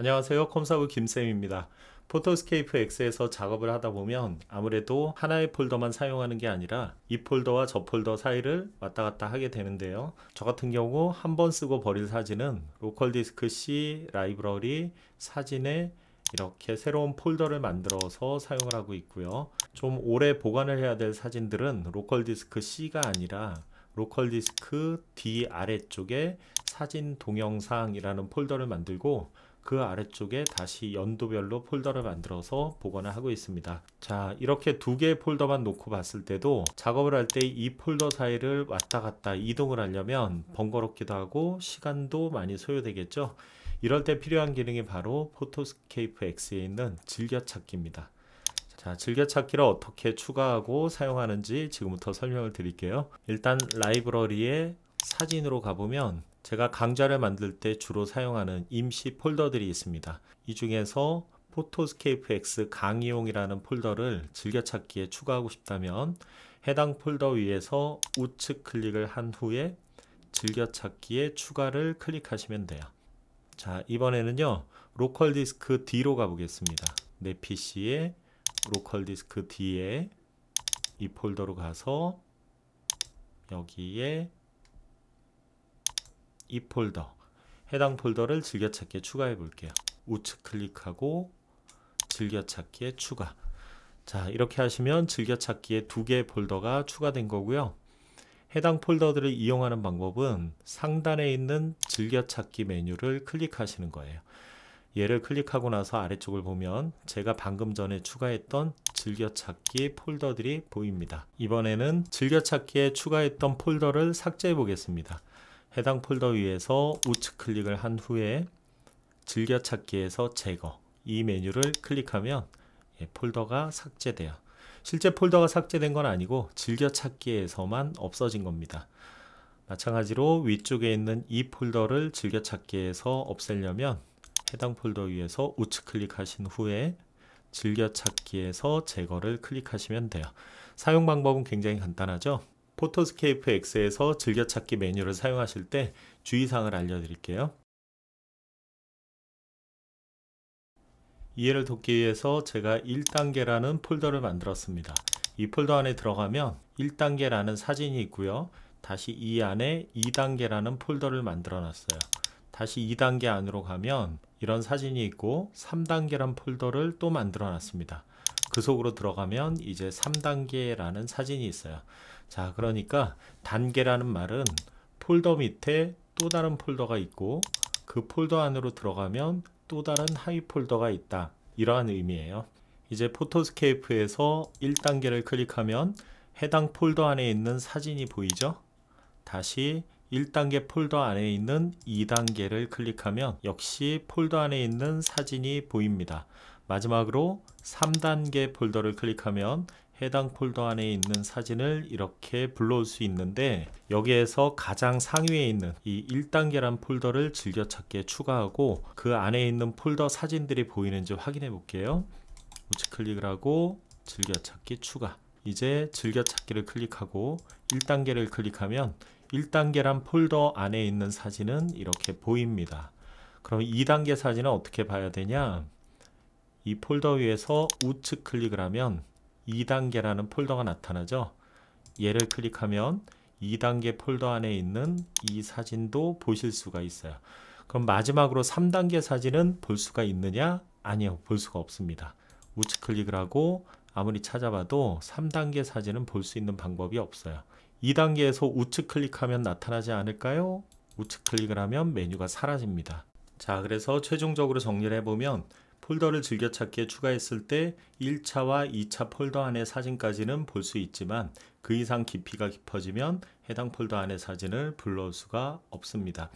안녕하세요. 컴사부 김쌤입니다. 포토스케이프 X에서 작업을 하다 보면 아무래도 하나의 폴더만 사용하는 게 아니라 이 폴더와 저 폴더 사이를 왔다 갔다 하게 되는데요. 저 같은 경우 한 번 쓰고 버릴 사진은 로컬 디스크 C 라이브러리 사진에 이렇게 새로운 폴더를 만들어서 사용을 하고 있고요. 좀 오래 보관을 해야 될 사진들은 로컬 디스크 C가 아니라 로컬 디스크 D 아래쪽에 사진 동영상이라는 폴더를 만들고 그 아래쪽에 다시 연도별로 폴더를 만들어서 보관을 하고 있습니다. 자 이렇게 두 개의 폴더만 놓고 봤을 때도 작업을 할 때 이 폴더 사이를 왔다 갔다 이동을 하려면 번거롭기도 하고 시간도 많이 소요되겠죠. 이럴 때 필요한 기능이 바로 포토스케이프 X에 있는 즐겨찾기입니다. 자, 즐겨찾기를 어떻게 추가하고 사용하는지 지금부터 설명을 드릴게요. 일단 라이브러리에 사진으로 가보면 제가 강좌를 만들 때 주로 사용하는 임시 폴더들이 있습니다. 이 중에서 포토스케이프 X 강의용이라는 폴더를 즐겨찾기에 추가하고 싶다면 해당 폴더 위에서 우측 클릭을 한 후에 즐겨찾기에 추가를 클릭하시면 돼요. 자 이번에는요 로컬 디스크 D로 가보겠습니다. 내 PC에 로컬 디스크 D에 이 폴더로 가서 여기에 이 폴더 해당 폴더를 즐겨찾기에 추가해 볼게요. 우측 클릭하고 즐겨찾기에 추가 자 이렇게 하시면 즐겨찾기에 두 개의 폴더가 추가된 거고요. 해당 폴더들을 이용하는 방법은 상단에 있는 즐겨찾기 메뉴를 클릭하시는 거예요. 얘를 클릭하고 나서 아래쪽을 보면 제가 방금 전에 추가했던 즐겨찾기 폴더들이 보입니다. 이번에는 즐겨찾기에 추가했던 폴더를 삭제해 보겠습니다. 해당 폴더 위에서 우측 클릭을 한 후에 즐겨찾기에서 제거 이 메뉴를 클릭하면 예, 폴더가 삭제돼요. 실제 폴더가 삭제된 건 아니고 즐겨찾기에서만 없어진 겁니다. 마찬가지로 위쪽에 있는 이 폴더를 즐겨찾기에서 없애려면 해당 폴더 위에서 우측 클릭하신 후에 즐겨찾기에서 제거를 클릭하시면 돼요. 사용 방법은 굉장히 간단하죠? 포토스케이프 X에서 즐겨찾기 메뉴를 사용하실 때 주의사항을 알려드릴게요. 이해를 돕기 위해서 제가 1단계라는 폴더를 만들었습니다. 이 폴더 안에 들어가면 1단계라는 사진이 있고요. 다시 이 안에 2단계라는 폴더를 만들어 놨어요. 다시 2단계 안으로 가면 이런 사진이 있고 3단계라는 폴더를 또 만들어 놨습니다. 그 속으로 들어가면 이제 3단계라는 사진이 있어요. 자 그러니까 단계라는 말은 폴더 밑에 또 다른 폴더가 있고 그 폴더 안으로 들어가면 또 다른 하위 폴더가 있다 이러한 의미예요 이제 포토스케이프에서 1단계를 클릭하면 해당 폴더 안에 있는 사진이 보이죠 다시 1단계 폴더 안에 있는 2단계를 클릭하면 역시 폴더 안에 있는 사진이 보입니다 마지막으로 3단계 폴더를 클릭하면 해당 폴더 안에 있는 사진을 이렇게 불러올 수 있는데 여기에서 가장 상위에 있는 이 1단계란 폴더를 즐겨찾기에 추가하고 그 안에 있는 폴더 사진들이 보이는지 확인해 볼게요 우측 클릭을 하고 즐겨찾기 추가 이제 즐겨찾기를 클릭하고 1단계를 클릭하면 1단계란 폴더 안에 있는 사진은 이렇게 보입니다 그럼 2단계 사진은 어떻게 봐야 되냐 이 폴더 위에서 우측 클릭을 하면 2단계라는 폴더가 나타나죠. 얘를 클릭하면 2단계 폴더 안에 있는 이 사진도 보실 수가 있어요. 그럼 마지막으로 3단계 사진은 볼 수가 있느냐? 아니요. 볼 수가 없습니다. 우측 클릭을 하고 아무리 찾아봐도 3단계 사진은 볼 수 있는 방법이 없어요. 2단계에서 우측 클릭하면 나타나지 않을까요? 우측 클릭을 하면 메뉴가 사라집니다. 자, 그래서 최종적으로 정리를 해보면 폴더를 즐겨찾기에 추가했을 때 1차와 2차 폴더 안의 사진까지는 볼 수 있지만 그 이상 깊이가 깊어지면 해당 폴더 안의 사진을 불러올 수가 없습니다.